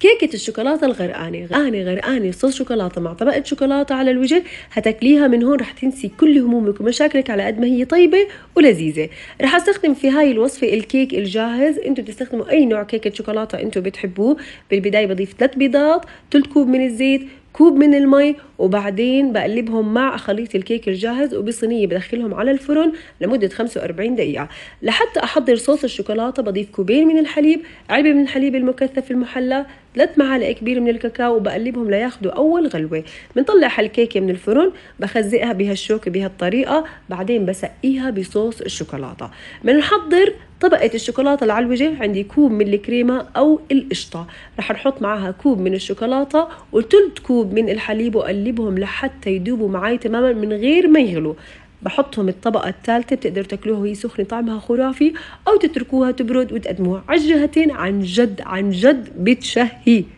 كيكة الشوكولاتة الغرقانة غرقانة غرقانة صوص شوكولاتة مع طبقة شوكولاتة على الوجه هتاكليها من هون رح تنسي كل همومك ومشاكلك على قد ما هي طيبة ولذيذة رح استخدم في هاي الوصفة الكيك الجاهز انتم بتستخدموا اي نوع كيكة شوكولاتة انتم بتحبوه بالبداية بضيف 3 بيضات ثلث كوب من الزيت كوب من المي وبعدين بقلبهم مع خليط الكيك الجاهز وبصينية بدخلهم على الفرن لمدة 45 دقيقة لحتى أحضر صوص الشوكولاتة بضيف كوبين من الحليب علبة من الحليب المكثف المحلى ثلاث معالق كبير من الكاكاو وبقلبهم لياخذوا أول غلوة بنطلع هالكيكة من الفرن بخزقها بهالشوكة بهالطريقة بعدين بسقيها بصوص الشوكولاتة بنحضر طبقة الشوكولاتة العلوجة عندي كوب من الكريمة أو القشطة رح نحط معها كوب من الشوكولاتة وثلث كوب من الحليب وقلبهم لحتى يدوبوا معي تماما من غير ما يغلوا بحطهم الطبقة الثالثة بتقدروا تاكلوها وهي سخنة طعمها خرافي أو تتركوها تبرد وتقدموها على الجهتين عن جد عن جد بتشهي